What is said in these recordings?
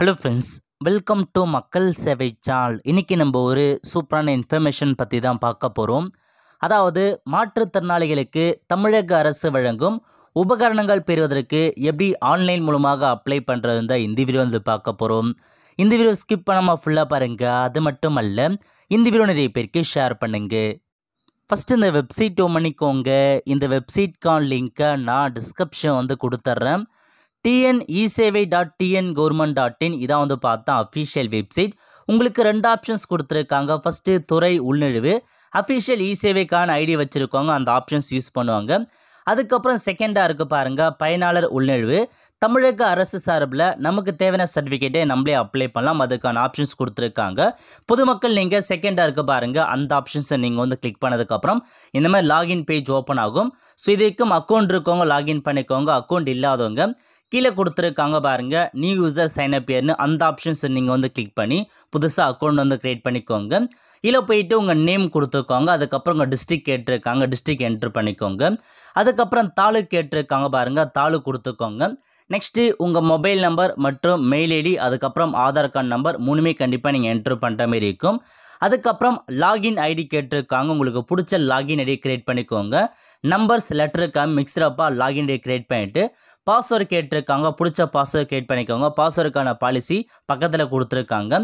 hello friends welcome to மக்கள் சேவை சால் இன்றைக்கி நம்ம ஒரு சூப்பரான இன்ஃபர்மேஷன் பற்றி தான் பார்க்க போகிறோம் அதாவது மாற்றுத்திறனாளிகளுக்கு தமிழக அரசு வழங்கும் உபகரணங்கள் பெறுவதற்கு எப்படி ஆன்லைன் மூலமாக அப்ளை பண்ணுறது இருந்தால் இந்த வீடியோ வந்து பார்க்க போகிறோம் இந்த வீடியோ ஸ்கிப் பண்ணாமல் ஃபுல்லாக பாருங்கள் அது மட்டும் அல்ல இந்த வீடியோ நிறைய பேருக்கு ஷேர் பண்ணுங்கள் ஃபஸ்ட்டு இந்த வெப்சைட் ஓ பண்ணிக்கோங்க இந்த வெப்சைட்கான லிங்க்கை நான் டிஸ்கிரிப்ஷன் வந்து கொடுத்துட்றேன் டிஎன் இசேவை dot TN government dot in இதான் வந்து பார்த்தா அஃபீஷியல் வெப்சைட் உங்களுக்கு ரெண்டு ஆப்ஷன்ஸ் கொடுத்துருக்காங்க ஃபஸ்ட்டு துறை உள்நுழைவு அஃபிஷியல் இசேவைக்கான e ஐடி வச்சுருக்கவங்க அந்த ஆப்ஷன்ஸ் யூஸ் பண்ணுவாங்க அதுக்கப்புறம் செகண்டாக இருக்குது பாருங்கள் பயனாளர் உள்நுழைவு தமிழக அரசு சார்பில் நமக்கு தேவையான சர்டிஃபிகேட்டை நம்மளே அப்ளை பண்ணலாம் அதுக்கான ஆப்ஷன்ஸ் கொடுத்துருக்காங்க பொதுமக்கள் நீங்கள் செகண்டாக இருக்க பாருங்கள் அந்த ஆப்ஷன்ஸை நீங்கள் வந்து கிளிக் பண்ணதுக்கப்புறம் இந்த மாதிரி லாகின் பேஜ் ஓப்பன் ஆகும் ஸோ இதுக்கும் அக்கௌண்ட் இருக்கவங்க லாகின் பண்ணிக்கோங்க அக்கௌண்ட் இல்லாதவங்க கீழே கொடுத்துருக்காங்க பாருங்கள் நியூ யூசர் சைனப் பேர்னு அந்த ஆப்ஷன்ஸ் நீங்கள் வந்து கிளிக் பண்ணி புதுசாக அக்கௌண்ட் வந்து க்ரியேட் பண்ணிக்கோங்க இதில் போயிட்டு உங்கள் நேம் கொடுத்துருக்காங்க அதுக்கப்புறம் உங்கள் டிஸ்ட்ரிக் கேட்டிருக்காங்க டிஸ்ட்ரிக் என்ட்ரு பண்ணிக்கோங்க அதுக்கப்புறம் தாலு கேட்டிருக்காங்க பாருங்கள் தாலு கொடுத்துக்கோங்க நெக்ஸ்ட்டு உங்கள் மொபைல் நம்பர் மற்றும் மெயில் ஐடி அதுக்கப்புறம் ஆதார் கார்டு நம்பர் மூணுமே கண்டிப்பாக நீங்கள் என்ட்ரு பண்ணுற மாரி இருக்கும் அதுக்கப்புறம் லாகின் ஐடி கேட்டிருக்காங்க உங்களுக்கு பிடிச்ச லாகின் ஐடி க்ரியேட் பண்ணிக்கோங்க நம்பர்ஸ் லெட்டருக்காக மிக்சரப்பாக லாகின் ஐடி க்ரியேட் பண்ணிவிட்டு பாஸ்வேர்டு கேட்டிருக்காங்க பிடிச்ச பாஸ்வேர்டு கிரியேட் பண்ணிக்கோங்க பாஸ்வேர்டுக்கான பாலிசி பக்கத்தில் கொடுத்துருக்காங்க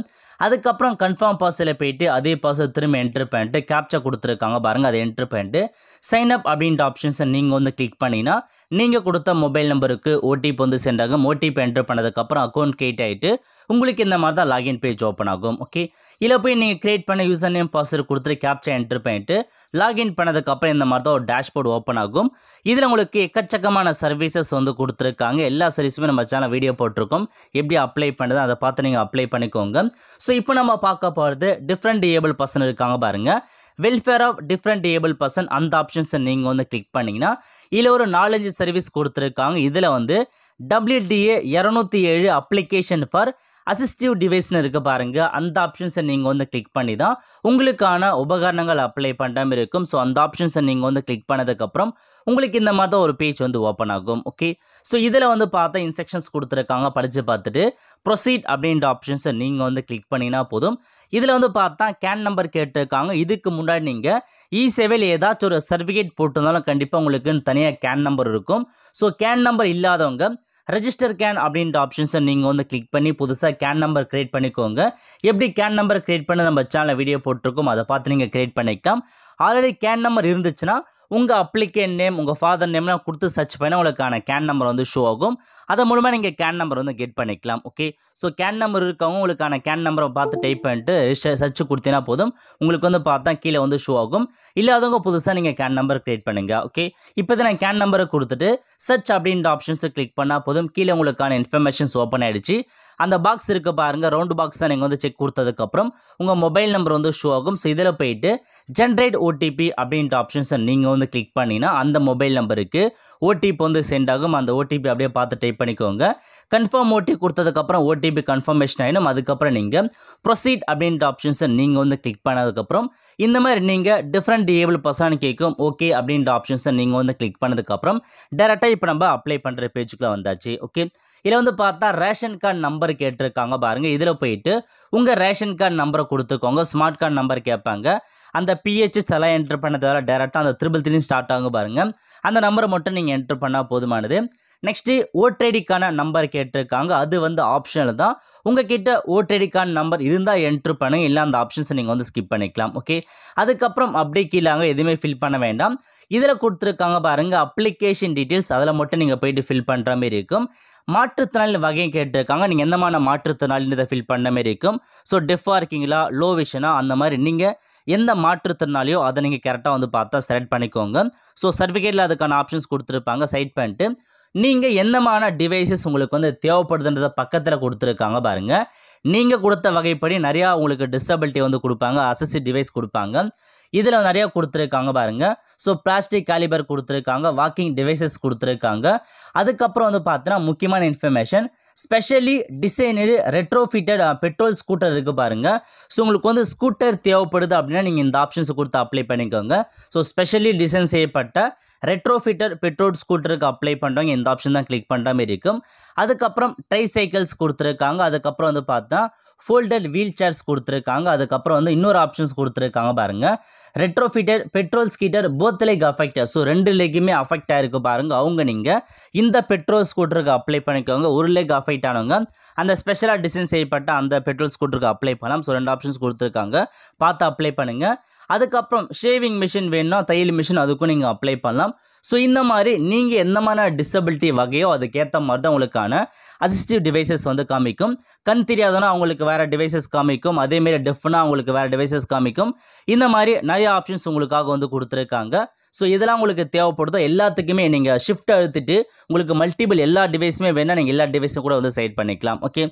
அதுக்கப்புறம் கன்ஃபார்ம் பாஸ்வேர்டில் போயிட்டு அதே பாஸ்வேர்டு திரும்ப என்ட்ரு பண்ணிட்டு கேப்ச்சா கொடுத்துருக்காங்க பாருங்கள் அதை என்ட்ரு பண்ணிட்டு சைன் அப் அப்படின்ற ஆப்ஷன்ஸை நீங்கள் வந்து கிளிக் பண்ணிங்கன்னா நீங்கள் கொடுத்த மொபைல் நம்பருக்கு ஓடிபி வந்து சென்றாங்க ஓடிபி என்டர் பண்ணதுக்கப்புறம் அக்கௌண்ட் கிரியேட் ஆகிட்டு உங்களுக்கு இந்த மாதிரி தான் லாகின் பேஜ் ஓப்பன் ஆகும் ஓகே இதில் போய் நீங்கள் கிரியேட் பண்ண யூசர் நேம் பாஸ்வேர்டு கொடுத்துட்டு கேப்சா என்டர் பண்ணிட்டு லாகின் பண்ணதுக்கப்புறம் இந்த மாதிரி தான் ஒரு டேஷ்போர்டு ஓப்பன் ஆகும் இதில் உங்களுக்கு எக்கச்சக்கமான சர்வீசஸ் வந்து கொடுத்துருக்காங்க எல்லா சர்வீஸுமே நம்ம சேனல் வீடியோ போட்டிருக்கோம் எப்படி அப்ளை பண்ணுறது அதை பார்த்து நீங்கள் அப்ளை பண்ணிக்கோங்க ஸோ இப்போ நம்ம பார்க்க போகிறது டிஃப்ரெண்ட் ஏபிள் பர்சன் இருக்காங்க பாருங்கள் welfare of different able person அந்த ஆப்ஷன்ஸை நீங்கள் வந்து கிளிக் பண்ணிங்கன்னா இதில் ஒரு நாலஞ்சு சர்வீஸ் கொடுத்துருக்காங்க இதில் வந்து டபிள்யூடிஏ இரநூத்தி ஏழு அப்ளிகேஷன் ஃபார் அசிஸ்டிவ் டிவைஸ்னு இருக்குது பாருங்கள் அந்த ஆப்ஷன்ஸை நீங்கள் வந்து கிளிக் பண்ணி தான் உங்களுக்கான உபகரணங்கள் அப்ளை பண்ணாமல் இருக்கும் ஸோ அந்த ஆப்ஷன்ஸை நீங்கள் வந்து கிளிக் பண்ணதுக்கப்புறம் உங்களுக்கு இந்த மாதிரி தான் ஒரு பேஜ் வந்து ஓப்பன் ஆகும் ஓகே ஸோ இதில் வந்து பார்த்தா இன்ஸ்ட்ரக்ஷன்ஸ் கொடுத்துருக்காங்க படித்து பார்த்துட்டு ப்ரொசீட் அப்படின்ற ஆப்ஷன்ஸை நீங்கள் வந்து கிளிக் பண்ணினா போதும் இதில் வந்து பார்த்தா கேன் நம்பர் கேட்டிருக்காங்க இதுக்கு முன்னாடி நீங்கள் இ e சேவையில் ஏதாச்சும் ஒரு சர்டிஃபிகேட் போட்டிருந்தாலும் கண்டிப்பாக உங்களுக்குன்னு தனியாக கேன் நம்பர் இருக்கும் ஸோ கேன் நம்பர் இல்லாதவங்க ரெஜிஸ்டர் கேன் அப்படின்ற ஆப்ஷன்ஸை நீங்கள் வந்து கிளிக் பண்ணி புதுசாக கேன் நம்பர் கிரியேட் பண்ணிக்கோங்க எப்படி கேன் நம்பர் கிரியேட் பண்ண நம்ம சேனலில் வீடியோ போட்டிருக்கோம் அதை பார்த்து நீங்கள் கிரியேட் பண்ணிக்கலாம் ஆல்ரெடி கேன் நம்பர் இருந்துச்சுன்னா உங்கள் அப்ளிகேன் நேம் உங்கள் ஃபாதர் நேம்லாம் கொடுத்து சர்ச் பண்ணால் உங்களுக்கான கேன் நம்பர் வந்து ஷோ ஆகும் அதன் மூலமாக நீங்கள் கேன் நம்பர் வந்து கெட் பண்ணிக்கலாம் ஓகே ஸோ கேன் நம்பர் இருக்கவங்க உங்களுக்கான கேன் நம்பரை பார்த்து டைப் பண்ணிட்டு சர்ச் கொடுத்தீங்கன்னா போதும் உங்களுக்கு வந்து பார்த்தா கீழே வந்து ஷோ ஆகும் இல்லாதவங்க புதுசாக நீங்கள் கேன் நம்பர் க்ரியேட் பண்ணுங்கள் ஓகே இப்போ தான் நான் கேன் நம்பரை கொடுத்துட்டு சர்ச் அப்படின்ற ஆப்ஷன்ஸை கிளிக் பண்ணால் போதும் கீழே உங்களுக்கான இன்ஃபர்மேஷன்ஸ் ஓப்பன் ஆகிடுச்சு அந்த பாக்ஸ் இருக்குது பாருங்கள் ரவுண்டு பாக்ஸ் தான் நீங்கள் வந்து செக் கொடுத்ததுக்கப்புறம் உங்கள் மொபைல் நம்பர் வந்து ஷோ ஆகும் ஸோ இதில் போயிட்டு ஜென்ரேட் ஓடிபி அப்படின்ற ஆப்ஷன்ஸை நீங்கள் வந்து கிளிக் பண்ணிங்கன்னா அந்த மொபைல் நம்பருக்கு ஓடிபி வந்து சென்ட் ஆகும் அந்த ஓடிபி அப்படியே பார்த்து டைப் பண்ணிக்கோங்க கன்ஃபார்ம் ஓடி கொடுத்ததுக்கப்புறம் ஓடிபி ஓடிபி கன்ஃபர்மேஷன் ஆகிடும் அதுக்கப்புறம் நீங்கள் ப்ரொசீட் அப்படின்ற ஆப்ஷன்ஸை நீங்கள் வந்து கிளிக் பண்ணதுக்கப்புறம் இந்த மாதிரி நீங்கள் டிஃப்ரெண்ட் டிஏபிள் பர்சன் கேட்கும் ஓகே அப்படின்ற ஆப்ஷன்ஸை நீங்கள் வந்து கிளிக் பண்ணதுக்கப்புறம் டேரெக்டாக இப்போ நம்ம அப்ளை பண்ணுற பேஜுக்குள்ளே வந்தாச்சு ஓகே இதில் வந்து பார்த்தா ரேஷன் கார்டு நம்பர் கேட்டிருக்காங்க பாருங்கள் இதில் போயிட்டு உங்கள் ரேஷன் கார்டு நம்பரை கொடுத்துக்கோங்க ஸ்மார்ட் கார்டு நம்பர் கேட்பாங்க அந்த பிஹெச்எஸ் எல்லாம் என்ட்ரு பண்ண தவிர டேரெக்டாக அந்த த்ரிபிள் த்ரீ ஸ்டார்ட் ஆகும் பாருங்கள் அந்த நம்பரை மட்டும் நீங்கள் என்ட்ரு பண்ணால் போதுமானது நெக்ஸ்ட்டு ஐடிக்கான நம்பர் கேட்டிருக்காங்க அது வந்து ஆப்ஷனல் தான் உங்ககிட்ட ஓட்ரேடிக்கான நம்பர் இருந்தால் என்ட்ரு பண்ணுங்கள் இல்லை அந்த ஆப்ஷன்ஸை நீங்கள் வந்து ஸ்கிப் பண்ணிக்கலாம் ஓகே அதுக்கப்புறம் அப்படி கீழாங்க எதுவுமே ஃபில் பண்ண வேண்டாம் இதில் கொடுத்துருக்காங்க பாருங்கள் அப்ளிகேஷன் டீட்டெயில்ஸ் அதில் மட்டும் நீங்கள் போயிட்டு ஃபில் பண்ணுற மாதிரி இருக்கும் மாற்றுத்திறனாளி வகையும் கேட்டிருக்காங்க நீங்கள் எந்தமான இதை ஃபில் பண்ண மாதிரி இருக்கும் ஸோ டெஃபாக இருக்கீங்களா லோ விஷனா அந்த மாதிரி நீங்கள் எந்த மாற்றுத்திறனாலையோ அதை நீங்கள் கரெக்டாக வந்து பார்த்தா செலக்ட் பண்ணிக்கோங்க ஸோ சர்டிஃபிகேட்டில் அதுக்கான ஆப்ஷன்ஸ் கொடுத்துருப்பாங்க சைட் பண்ணிட்டு நீங்கள் என்னமான டிவைசஸ் உங்களுக்கு வந்து தேவைப்படுதுன்றத பக்கத்தில் கொடுத்துருக்காங்க பாருங்கள் நீங்கள் கொடுத்த வகைப்படி நிறையா உங்களுக்கு டிசபிலிட்டி வந்து கொடுப்பாங்க அசசி டிவைஸ் கொடுப்பாங்க இதில் நிறையா கொடுத்துருக்காங்க பாருங்கள் ஸோ பிளாஸ்டிக் காலிபர் கொடுத்துருக்காங்க வாக்கிங் டிவைசஸ் கொடுத்துருக்காங்க அதுக்கப்புறம் வந்து பார்த்தோன்னா முக்கியமான information specially design retrofitted petrol scooter இருக்குது பாருங்கள் ஸோ உங்களுக்கு வந்து ஸ்கூட்டர் தேவைப்படுது அப்படின்னா நீங்கள் இந்த ஆப்ஷன்ஸை கொடுத்து அப்ளை பண்ணிக்கோங்க ஸோ ஸ்பெஷலி டிசைன் செய்யப்பட்ட ரெட்ரோஃபிட்டர் பெட்ரோல் ஸ்கூட்டருக்கு அப்ளை பண்ணுறவங்க இந்த ஆப்ஷன் தான் கிளிக் பண்ணுற மாதிரி இருக்கும் அதுக்கப்புறம் ட்ரை சைக்கிள்ஸ் கொடுத்துருக்காங்க அதுக்கப்புறம் வந்து பார்த்தா ஃபோல்டர் வீல் சேர்ஸ் கொடுத்துருக்காங்க அதுக்கப்புறம் வந்து இன்னொரு ஆப்ஷன்ஸ் கொடுத்துருக்காங்க பாருங்கள் retrofitter petrol scooter both leg அஃபெக்டாக ஸோ ரெண்டு லெக்குமே அஃபெக்ட் ஆகிருக்கு பாருங்கள் அவங்க நீங்கள் இந்த பெட்ரோல் ஸ்கூட்டருக்கு அப்ளை பண்ணிக்கோங்க ஒரு லெக் அஃபெக்ட் ஆனவங்க அந்த ஸ்பெஷலாக டிசைன் செய்யப்பட்ட அந்த பெட்ரோல் ஸ்கூட்டருக்கு அப்ளை பண்ணலாம் ஸோ ரெண்டு ஆப்ஷன்ஸ் கொடுத்துருக்காங்க பார்த்து அப்ளை பண்ணுங்கள் அதுக்கப்புறம் ஷேவிங் மிஷின் வேணும்னா தையல் மிஷின் அதுக்கும் நீங்கள் அப்ளை பண்ணலாம் ஸோ இந்த மாதிரி நீங்கள் எந்த மாதிரி டிசபிலிட்டி வகையோ அதுக்கேற்ற மாதிரி தான் உங்களுக்கான அசிஸ்டிவ் டிவைசஸ் வந்து காமிக்கும் கண் தெரியாதனா அவங்களுக்கு வேறு டிவைசஸ் காமிக்கும் அதேமாரி டெஃப்னா அவங்களுக்கு வேறு டிவைசஸ் காமிக்கும் இந்த மாதிரி நிறைய ஆப்ஷன்ஸ் உங்களுக்காக வந்து கொடுத்துருக்காங்க ஸோ இதெல்லாம் உங்களுக்கு தேவைப்படுதோ எல்லாத்துக்குமே நீங்கள் ஷிஃப்ட் அழுத்திட்டு உங்களுக்கு மல்டிபிள் எல்லா டிவைஸுமே வேணால் நீங்கள் எல்லா டிவைஸும் கூட வந்து செலக்ட் பண்ணிக்கலாம் ஓகே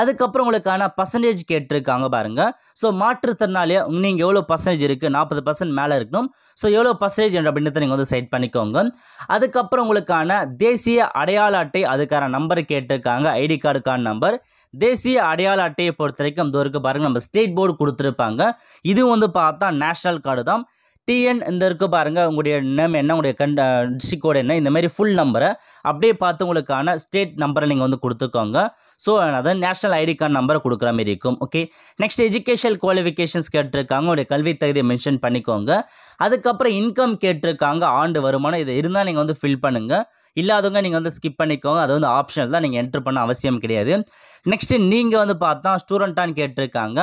அதுக்கப்புறம் உங்களுக்கான பர்சன்டேஜ் கேட்டிருக்காங்க பாருங்கள் ஸோ மாற்றுத்திறனாளியாக நீங்கள் எவ்வளோ பர்சன்டேஜ் இருக்குது நாற்பது பர்சன்ட் மேலே இருக்கணும் ஸோ எவ்வளோ பர்சன்டேஜ் என்ற அப்படின்றத நீங்கள் வந்து செலக்ட் பண்ணிக்கோங்க அதுக்கப்புறம் உங்களுக்கான தேசிய அடையாள அட்டை அதுக்கான நம்பர் கேட்டிருக்காங்க ஐடி கார்டுக்கான நம்பர் தேசிய அடையாள அட்டையை பொறுத்த வரைக்கும் இந்த வரைக்கும் பாருங்கள் நம்ம ஸ்டேட் போர்டு கொடுத்துருப்பாங்க இதுவும் வந்து பார்த்தா நேஷ்னல் கார்டு தான் டிஎன் இந்த இருக்கு பாருங்கள் உங்களுடைய நேம் என்ன உங்களுடைய கண் டிஸ்ட்ரிக் கோடு என்ன இந்த மாதிரி ஃபுல் நம்பரை அப்படியே பார்த்து உங்களுக்கான ஸ்டேட் நம்பரை நீங்கள் வந்து கொடுத்துக்கோங்க ஸோ அதாவது நேஷனல் ஐடி கார்டு நம்பரை கொடுக்குற மாதிரி இருக்கும் ஓகே நெக்ஸ்ட் எஜுகேஷன் குவாலிஃபிகேஷன்ஸ் கேட்டிருக்காங்க உங்களுடைய கல்வி தகுதியை மென்ஷன் பண்ணிக்கோங்க அதுக்கப்புறம் இன்கம் கேட்டிருக்காங்க ஆண்டு வருமானம் இது இருந்தால் நீங்கள் வந்து ஃபில் பண்ணுங்கள் இல்லாதவங்க நீங்கள் வந்து ஸ்கிப் பண்ணிக்கோங்க அது வந்து ஆப்ஷனல் தான் நீங்கள் என்ட்ரு பண்ண அவசியம் கிடையாது நெக்ஸ்ட்டு நீங்கள் வந்து பார்த்தா ஸ்டூடெண்ட்டான்னு கேட்டிருக்காங்க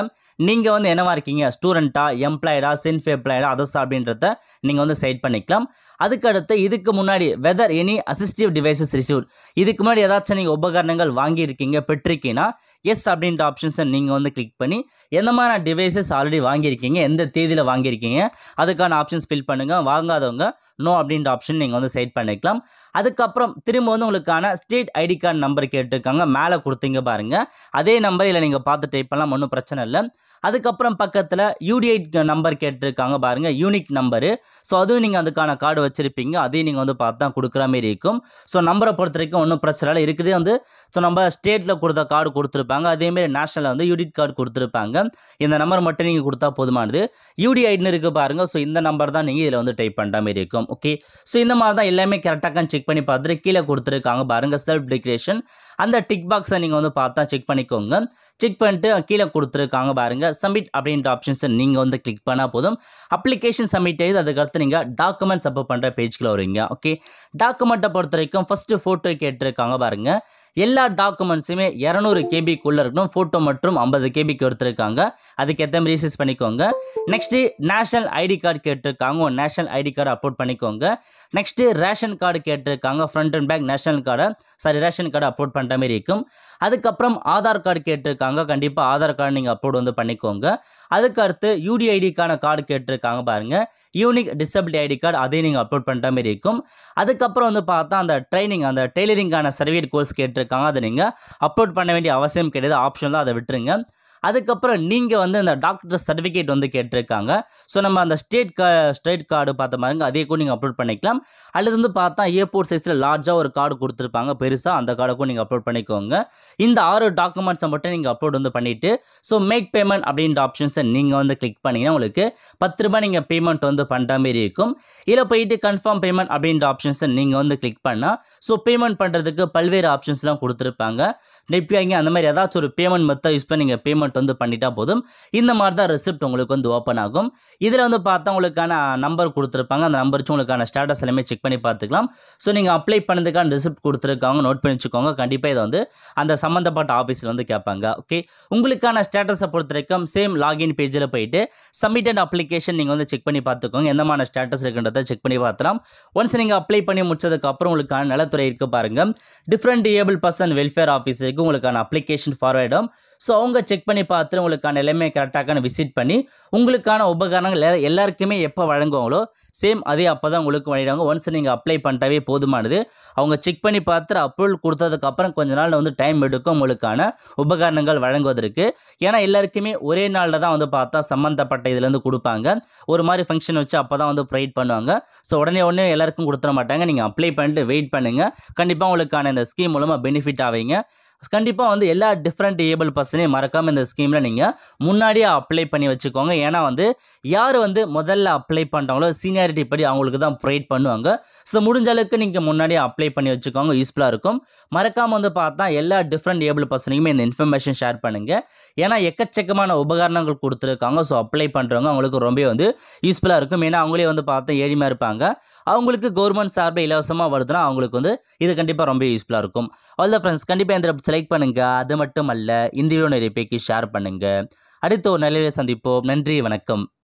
நீங்கள் வந்து என்னவா இருக்கீங்க ஸ்டூடெண்ட்டா எம்ப்ளாய்டா சென்ஃப் எம்ப்ளாய்டா அதர்ஸ் அப்படின்றத நீங்கள் வந்து சைட் பண்ணிக்கலாம் அதுக்கடுத்து இதுக்கு முன்னாடி whether any assistive devices receive இதுக்கு முன்னாடி ஏதாச்சும் நீங்கள் உபகரணங்கள் வாங்கியிருக்கீங்க பெற்றிருக்கீங்கன்னா எஸ் அப்படின்ற ஆப்ஷன்ஸை நீங்கள் வந்து கிளிக் பண்ணி எந்த மாதிரி டிவைசஸ் ஆல்ரெடி வாங்கியிருக்கீங்க எந்த தேதியில் வாங்கியிருக்கீங்க அதுக்கான ஆப்ஷன்ஸ் ஃபில் பண்ணுங்கள் வாங்காதவங்க நோ அப்படின்ற ஆப்ஷன் நீங்கள் வந்து செட் பண்ணிக்கலாம் அதுக்கப்புறம் திரும்ப வந்து உங்களுக்கான ஸ்டேட் ஐடி கார்டு நம்பர் கேட்டிருக்காங்க மேலே கொடுத்தீங்க பாருங்கள் அதே நம்பர் இல்லை நீங்கள் பார்த்து டைப் பண்ணலாம் ஒன்றும் பிரச்சனை இல்லை அதுக்கப்புறம் பக்கத்தில் யூடிஐட் நம்பர் கேட்டிருக்காங்க பாருங்கள் யூனிக் நம்பரு ஸோ அதுவும் நீங்கள் அதுக்கான கார்டு வச்சுருப்பீங்க அதையும் நீங்கள் வந்து பார்த்து தான் கொடுக்குற மாரி இருக்கும் ஸோ நம்பரை பொறுத்த வரைக்கும் ஒன்றும் பிரச்சனை இல்லை இருக்குதே வந்து ஸோ நம்ம ஸ்டேட்டில் கொடுத்த கார்டு கொடுத்துருப்பாங்க அதேமாரி நேஷனலில் வந்து யூடிட் கார்டு கொடுத்துருப்பாங்க இந்த நம்பர் மட்டும் நீங்கள் கொடுத்தா போதுமானது யூடிஐட்னு இருக்குது பாருங்கள் ஸோ இந்த நம்பர் தான் நீங்கள் இதில் வந்து டைப் பண்ணுற மாரி இருக்கும் ஓகே ஸோ இந்த மாதிரி தான் எல்லாமே கரெக்டாக செக் பண்ணி பார்த்துட்டு கீழே கொடுத்துருக்காங்க பாருங்கள் செல்ஃப் டிக்ரேஷன் அந்த டிக் பாக்ஸை நீங்கள் வந்து பார்த்தா செக் பண்ணிக்கோங்க செக் பண்ணிட்டு கீழே கொடுத்துருக்காங்க பாருங்கள் சப்மிட் அப்படின்ற ஆப்ஷன்ஸை நீங்கள் வந்து கிளிக் பண்ணால் போதும் அப்ளிகேஷன் சப்மிட் எழுது அதுக்கடுத்து நீங்கள் டாக்குமெண்ட் சப்போர்ட் பண்ணுற பேஜ்க்குள்ள வருவீங்க ஓகே டாக்குமெண்ட்டை பொறுத்த வரைக்கும் ஃபஸ்ட்டு ஃபோட்டோ கேட்டிருக்காங்க பாருங்கள் எல்லா டாக்குமெண்ட்ஸுமே இரநூறு கேபிக்குள்ளே இருக்கணும் ஃபோட்டோ மற்றும் ஐம்பது கேபிக்கு எடுத்துருக்காங்க அதுக்கேற்ற மாதிரி ரீசஸ் பண்ணிக்கோங்க நெக்ஸ்ட்டு நேஷனல் ஐடி கார்டு கேட்டிருக்காங்க ஒரு நேஷனல் ஐடி கார்டு அப்லோட் பண்ணிக்கோங்க நெக்ஸ்ட்டு ரேஷன் கார்டு கேட்டிருக்காங்க ஃப்ரண்ட் அண்ட் பேக் நேஷனல் கார்டை சாரி ரேஷன் கார்டு அப்லோட் பண்ணுற மாதிரி இருக்கும் அதுக்கப்புறம் ஆதார் கார்டு கேட்டிருக்காங்க கண்டிப்பாக ஆதார் கார்டு நீங்கள் அப்லோட் வந்து பண்ணிக்கோங்க அதுக்கு அடுத்து யூடிஐடிக்கான கார்டு கேட்டிருக்காங்க பாருங்கள் யூனிக் டிசபிலிட்டி ஐடி கார்டு அதையும் நீங்கள் அப்லோட் பண்ணுற மாதிரி இருக்கும் அதுக்கப்புறம் வந்து பார்த்தா அந்த ட்ரைனிங் அந்த டெய்லரிங்கான சர்வீட் கோர்ஸ் கேட்டு பண்ணிகிட்ருக்காங்க அதை நீங்கள் அப்லோட் பண்ண வேண்டிய அவசியம் கிடையாது ஆப்ஷன் தான் அதை விட்டுருங்க அதுக்கப்புறம் நீங்கள் வந்து அந்த டாக்டர் சர்டிஃபிகேட் வந்து கேட்டிருக்காங்க ஸோ நம்ம அந்த ஸ்டேட் கா ஸ்டேட் கார்டு பார்த்த மாதிரி அதே கூட நீங்கள் அப்லோட் பண்ணிக்கலாம் அல்லது வந்து பார்த்தா ஏர்போர்ட் ஃபோர் சைஸில் லார்ஜாக ஒரு கார்டு கொடுத்துருப்பாங்க பெருசாக அந்த கார்டுக்கும் நீங்கள் அப்லோட் பண்ணிக்கோங்க இந்த ஆறு டாக்குமெண்ட்ஸை மட்டும் நீங்கள் அப்லோட் வந்து பண்ணிவிட்டு ஸோ மேக் பேமெண்ட் அப்படின்ற ஆப்ஷன்ஸை நீங்கள் வந்து கிளிக் பண்ணிங்கன்னா உங்களுக்கு பத்து ரூபாய் நீங்கள் பேமெண்ட் வந்து பண்ணுற மாரி இருக்கும் இதில் போயிட்டு கன்ஃபார்ம் பேமெண்ட் அப்படின்ற ஆப்ஷன்ஸை நீங்கள் வந்து கிளிக் பண்ணால் ஸோ பேமெண்ட் பண்ணுறதுக்கு பல்வேறு ஆப்ஷன்ஸ்லாம் கொடுத்துருப்பாங்க இப்போ இங்கே அந்த மாதிரி ஏதாச்சும் ஒரு பேமெண்ட் மெத்தட் யூஸ் பண்ணி நீங்கள் பேமெண்ட் பேமெண்ட் வந்து பண்ணிட்டா போதும் இந்த மாதிரி தான் ரிசிப்ட் உங்களுக்கு வந்து ஓப்பன் ஆகும் இதில் வந்து பார்த்தா உங்களுக்கான நம்பர் கொடுத்துருப்பாங்க அந்த நம்பர் உங்களுக்கான ஸ்டேட்டஸ் எல்லாமே செக் பண்ணி பார்த்துக்கலாம் ஸோ நீங்கள் அப்ளை பண்ணதுக்கான ரிசிப்ட் கொடுத்துருக்காங்க நோட் பண்ணி வச்சுக்கோங்க கண்டிப்பாக இதை வந்து அந்த சம்மந்தப்பட்ட ஆஃபீஸில் வந்து கேட்பாங்க ஓகே உங்களுக்கான ஸ்டேட்டஸை பொறுத்த வரைக்கும் சேம் லாகின் பேஜில் போயிட்டு அண்ட் அப்ளிகேஷன் நீங்கள் வந்து செக் பண்ணி பார்த்துக்கோங்க எந்த ஸ்டேட்டஸ் இருக்குன்றதை செக் பண்ணி பார்த்துலாம் ஒன்ஸ் நீங்கள் அப்ளை பண்ணி முடிச்சதுக்கப்புறம் உங்களுக்கான நலத்துறை இருக்கு பாருங்கள் டிஃப்ரெண்ட் ஏபிள் பர்சன் வெல்ஃபேர் ஆஃபீஸருக்கு உங்களுக்கான அப்ளிகேஷன் ஃபார்வேர்டும் ஸோ அவங்க செக் பண்ணி பார்த்துட்டு உங்களுக்கான எல்லாமே கரெக்டாக விசிட் பண்ணி உங்களுக்கான உபகரணங்கள் எல்லாருக்குமே எப்போ வழங்குவாங்களோ சேம் அதே அப்போ தான் உங்களுக்கு வழங்கிடுவாங்க ஒன்ஸ் நீங்கள் அப்ளை பண்ணிட்டாவே போதுமானது அவங்க செக் பண்ணி பார்த்துட்டு அப்ரூவல் கொடுத்ததுக்கப்புறம் கொஞ்ச நாள் வந்து டைம் எடுக்கும் உங்களுக்கான உபகரணங்கள் வழங்குவதற்கு ஏன்னா எல்லாருக்குமே ஒரே நாளில் தான் வந்து பார்த்தா சம்மந்தப்பட்ட இதுலேருந்து கொடுப்பாங்க ஒரு மாதிரி ஃபங்க்ஷன் வச்சு அப்போ தான் வந்து ப்ரொவைட் பண்ணுவாங்க ஸோ உடனே உடனே எல்லாருக்கும் கொடுத்துட மாட்டாங்க நீங்கள் அப்ளை பண்ணிட்டு வெயிட் பண்ணுங்கள் கண்டிப்பாக உங்களுக்கான இந்த ஸ்கீம் மூலமாக பெனிஃபிட் ஆவீங்க கண்டிப்பாக வந்து எல்லா டிஃப்ரெண்ட் ஏபிள் பர்சனையும் மறக்காமல் இந்த ஸ்கீமில் நீங்கள் முன்னாடியே அப்ளை பண்ணி வச்சுக்கோங்க ஏன்னா வந்து யார் வந்து முதல்ல அப்ளை பண்ணுறாங்களோ சீனியாரிட்டி படி அவங்களுக்கு தான் ப்ரொவைட் பண்ணுவாங்க ஸோ முடிஞ்ச அளவுக்கு நீங்கள் முன்னாடியே அப்ளை பண்ணி வச்சுக்கோங்க யூஸ்ஃபுல்லாக இருக்கும் மறக்காமல் வந்து பார்த்தா எல்லா டிஃப்ரெண்ட் ஏபிள் பர்சனையுமே இந்த இன்ஃபர்மேஷன் ஷேர் பண்ணுங்கள் ஏன்னா எக்கச்சக்கமான உபகரணங்கள் கொடுத்துருக்காங்க ஸோ அப்ளை பண்ணுறவங்க அவங்களுக்கு ரொம்ப வந்து யூஸ்ஃபுல்லாக இருக்கும் ஏன்னா அவங்களே வந்து பார்த்தா ஏழ்மையாக இருப்பாங்க அவங்களுக்கு கவர்மெண்ட் சார்பில் இலவசமாக வருதுன்னா அவங்களுக்கு வந்து இது கண்டிப்பாக ரொம்ப யூஸ்ஃபுல்லாக இருக்கும் அவ்வளோ ஃப்ரெண்ட்ஸ் கண்டிப்பாக இந்த லைக் பண்ணுங்கள் அது மட்டும் அல்ல இந்த வீடியோ நிறைய பேருக்கு ஷேர் பண்ணுங்கள் அடுத்த ஒரு நல்ல சந்திப்போம் நன்றி வணக்கம்